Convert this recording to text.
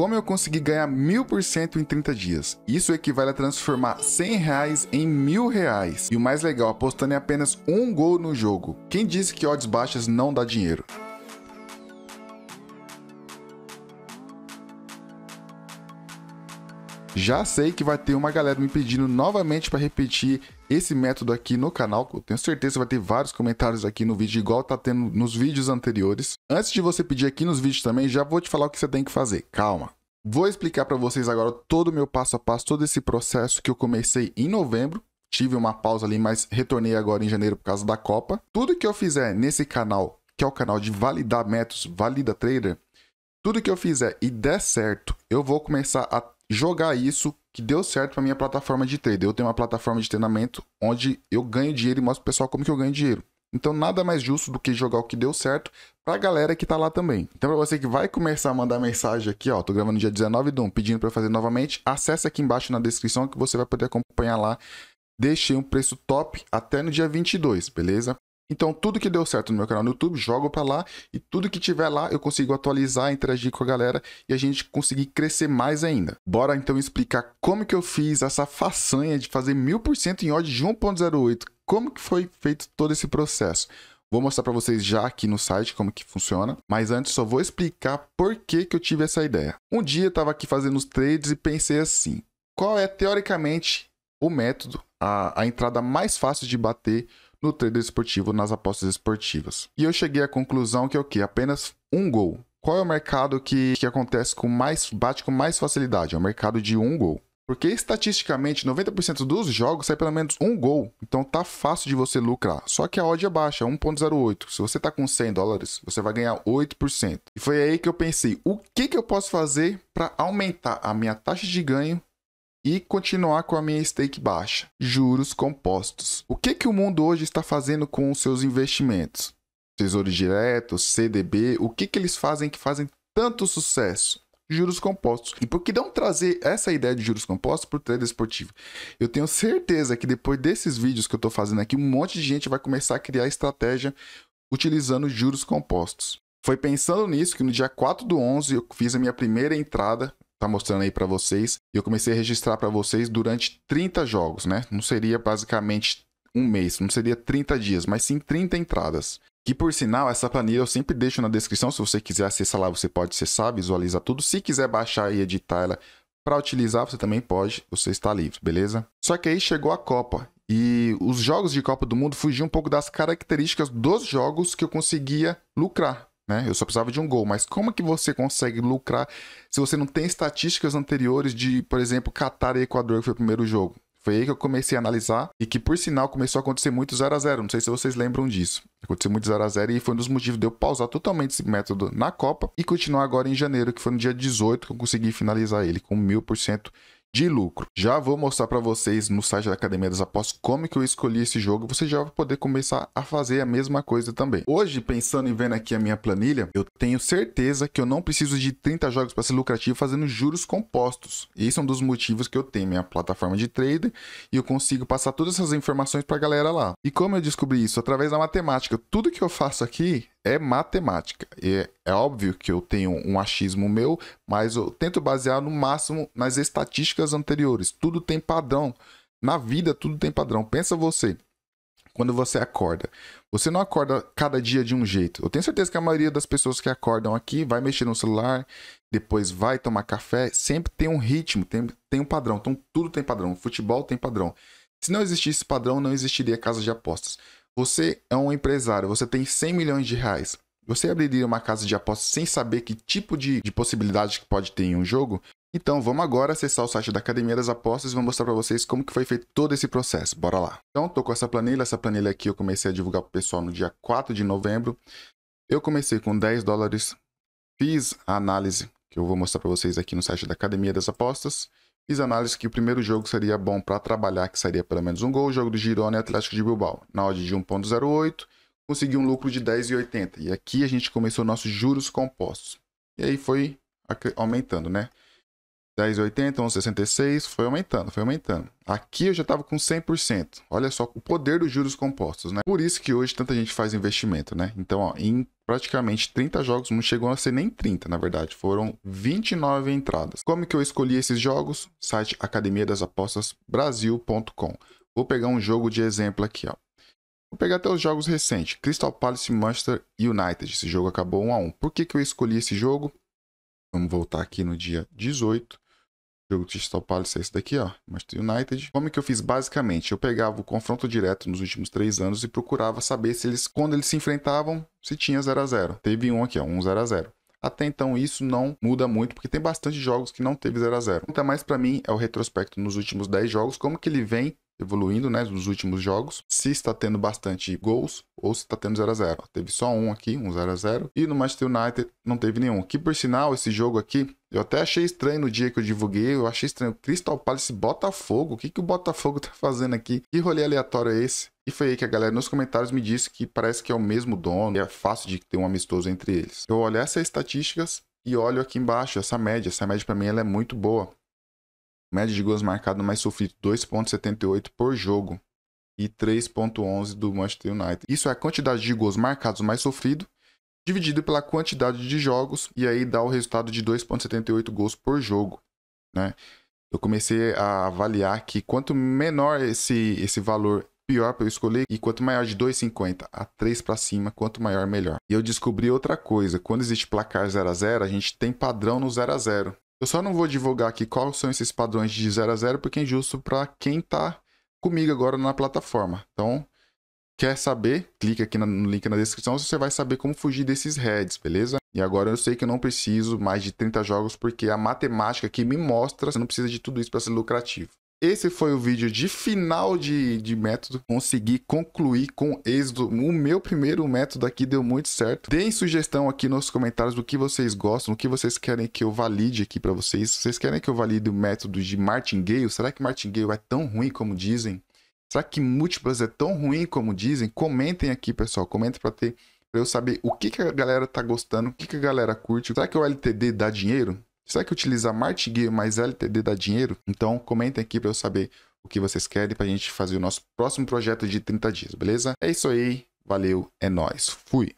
como eu consegui ganhar 1000% em 30 dias. Isso equivale a transformar 100 reais em mil reais. E o mais legal, apostando em apenas um gol no jogo. Quem disse que odds baixas não dá dinheiro? Já sei que vai ter uma galera me pedindo novamente para repetir esse método aqui no canal. Eu tenho certeza que vai ter vários comentários aqui no vídeo, igual tá tendo nos vídeos anteriores. Antes de você pedir aqui nos vídeos também, já vou te falar o que você tem que fazer. Calma. Vou explicar para vocês agora todo o meu passo a passo, todo esse processo que eu comecei em novembro. Tive uma pausa ali, mas retornei agora em janeiro por causa da Copa. Tudo que eu fizer nesse canal, que é o canal de validar métodos, valida trader, tudo que eu fizer e der certo, eu vou começar a jogar isso que deu certo para minha plataforma de trader. Eu tenho uma plataforma de treinamento onde eu ganho dinheiro e mostro pro pessoal como que eu ganho dinheiro. Então nada mais justo do que jogar o que deu certo pra galera que tá lá também. Então para você que vai começar a mandar mensagem aqui, ó, tô gravando dia 19 de pedindo para fazer novamente, acesse aqui embaixo na descrição que você vai poder acompanhar lá. Deixei um preço top até no dia 22, beleza? Então, tudo que deu certo no meu canal no YouTube, jogo para lá e tudo que tiver lá eu consigo atualizar, interagir com a galera e a gente conseguir crescer mais ainda. Bora então explicar como que eu fiz essa façanha de fazer 1000% em odd de 1.08. Como que foi feito todo esse processo? Vou mostrar para vocês já aqui no site como que funciona, mas antes só vou explicar por que, que eu tive essa ideia. Um dia eu estava aqui fazendo os trades e pensei assim, qual é teoricamente o método a, a entrada mais fácil de bater no trader esportivo, nas apostas esportivas. E eu cheguei à conclusão que é o que? Apenas um gol. Qual é o mercado que, que acontece com mais, bate com mais facilidade? É o mercado de um gol. Porque estatisticamente 90% dos jogos sai pelo menos um gol, então tá fácil de você lucrar. Só que a odd é baixa, 1.08. Se você tá com 100 dólares, você vai ganhar 8%. E foi aí que eu pensei, o que que eu posso fazer para aumentar a minha taxa de ganho e continuar com a minha stake baixa, juros compostos. O que, que o mundo hoje está fazendo com os seus investimentos? Tesouro Direto, CDB, o que, que eles fazem que fazem tanto sucesso? juros compostos. E por que não trazer essa ideia de juros compostos para o trader esportivo? Eu tenho certeza que depois desses vídeos que eu estou fazendo aqui, um monte de gente vai começar a criar estratégia utilizando juros compostos. Foi pensando nisso que no dia 4 do 11 eu fiz a minha primeira entrada tá mostrando aí para vocês. E eu comecei a registrar para vocês durante 30 jogos, né? Não seria basicamente um mês, não seria 30 dias, mas sim 30 entradas. Que por sinal, essa planilha eu sempre deixo na descrição. Se você quiser acessar lá, você pode acessar, visualizar tudo. Se quiser baixar e editar ela para utilizar, você também pode, você está livre, beleza? Só que aí chegou a Copa e os jogos de Copa do Mundo fugiam um pouco das características dos jogos que eu conseguia lucrar. Né? Eu só precisava de um gol, mas como que você consegue lucrar se você não tem estatísticas anteriores de, por exemplo, Catar e Equador, que foi o primeiro jogo? Foi aí que eu comecei a analisar e que, por sinal, começou a acontecer muito 0 a 0 Não sei se vocês lembram disso. Aconteceu muito 0 a 0 e foi um dos motivos de eu pausar totalmente esse método na Copa e continuar agora em janeiro, que foi no dia 18 que eu consegui finalizar ele com mil por cento de lucro. Já vou mostrar para vocês no site da Academia das Apostas como que eu escolhi esse jogo, você já vai poder começar a fazer a mesma coisa também. Hoje, pensando e vendo aqui a minha planilha, eu tenho certeza que eu não preciso de 30 jogos para ser lucrativo fazendo juros compostos. Esse é um dos motivos que eu tenho minha plataforma de trader e eu consigo passar todas essas informações para a galera lá. E como eu descobri isso? Através da matemática. Tudo que eu faço aqui é matemática. E é, é, óbvio que eu tenho um achismo meu, mas eu tento basear no máximo nas estatísticas anteriores. Tudo tem padrão. Na vida, tudo tem padrão. Pensa você, quando você acorda. Você não acorda cada dia de um jeito. Eu tenho certeza que a maioria das pessoas que acordam aqui vai mexer no celular, depois vai tomar café. Sempre tem um ritmo, tem, tem um padrão. Então tudo tem padrão. Futebol tem padrão. Se não existisse padrão, não existiria casa de apostas. Você é um empresário, você tem 100 milhões de reais. Você abriria uma casa de apostas sem saber que tipo de, de possibilidades que pode ter em um jogo? Então vamos agora acessar o site da Academia das Apostas e vou mostrar para vocês como que foi feito todo esse processo. Bora lá. Então tô com essa planilha, essa planilha aqui eu comecei a divulgar para o pessoal no dia 4 de novembro. Eu comecei com 10 dólares, fiz a análise que eu vou mostrar para vocês aqui no site da Academia das Apostas. Fiz análise que o primeiro jogo seria bom para trabalhar, que seria pelo menos um gol, o jogo do Girona e Atlético de Bilbao. Na odd de 1.08, consegui um lucro de 10,80. E aqui a gente começou nossos juros compostos. E aí foi aumentando, né? 10,80, 1,66, foi aumentando, foi aumentando. Aqui eu já estava com 100%. Olha só o poder dos juros compostos, né? Por isso que hoje tanta gente faz investimento, né? Então, ó, em praticamente 30 jogos, não chegou a ser nem 30, na verdade, foram 29 entradas. Como que eu escolhi esses jogos? Site academia das apostas brasil.com. Vou pegar um jogo de exemplo aqui, ó. Vou pegar até os jogos recentes, Crystal Palace Manchester United. Esse jogo acabou 1 a 1. Por que que eu escolhi esse jogo? Vamos voltar aqui no dia 18 jogo Crystal Palace é esse daqui, ó, Manchester United. Como é que eu fiz basicamente? Eu pegava o confronto direto nos últimos três anos e procurava saber se eles, quando eles se enfrentavam, se tinha 0 a 0 Teve um aqui, ó, um 0 a 0 até então isso não muda muito, porque tem bastante jogos que não teve 0 a 0 Conta mais para mim é o retrospecto nos últimos 10 jogos, como que ele vem evoluindo, né, nos últimos jogos, se está tendo bastante gols ou se está tendo 0 a 0 Teve só um aqui, um 0 a 0 e no Manchester United não teve nenhum. Que por sinal, esse jogo aqui eu até achei estranho no dia que eu divulguei, eu achei estranho. Crystal Palace Botafogo, o que, que o Botafogo tá fazendo aqui? Que rolê aleatório é esse? E foi aí que a galera nos comentários me disse que parece que é o mesmo dono e é fácil de ter um amistoso entre eles. Eu olho essas estatísticas e olho aqui embaixo, essa média. Essa média para mim ela é muito boa. Média de gols marcados mais sofrido, 2,78 por jogo e 3,11 do Manchester United. Isso é a quantidade de gols marcados mais sofrido dividido pela quantidade de jogos, e aí dá o resultado de 2,78 gols por jogo. Né? Eu comecei a avaliar que quanto menor esse, esse valor, pior para eu escolher, e quanto maior de 2,50 a 3 para cima, quanto maior, melhor. E eu descobri outra coisa: quando existe placar 0 a 0 a gente tem padrão no 0 a 0 Eu só não vou divulgar aqui quais são esses padrões de 0 a 0 porque é injusto para quem está comigo agora na plataforma. Então, Quer saber? Clica aqui no link na descrição, você vai saber como fugir desses heads, beleza? E agora eu sei que eu não preciso mais de 30 jogos, porque a matemática aqui me mostra Você não precisa de tudo isso para ser lucrativo. Esse foi o vídeo de final de, de método. Consegui concluir com êxito. O meu primeiro método aqui deu muito certo. Deem sugestão aqui nos comentários do que vocês gostam, o que vocês querem que eu valide aqui para vocês. Vocês querem que eu valide o método de martingale? Será que martingale é tão ruim como dizem? Será que múltiplas é tão ruim como dizem? Comentem aqui, pessoal. Comentem para ter pra eu saber o que, que a galera tá gostando, o que, que a galera curte. Será que o LTD dá dinheiro? Será que utilizar martigueiro mais LTD dá dinheiro? Então comentem aqui para eu saber o que vocês querem para a gente fazer o nosso próximo projeto de 30 dias, beleza? É isso aí, valeu, é nós. Fui.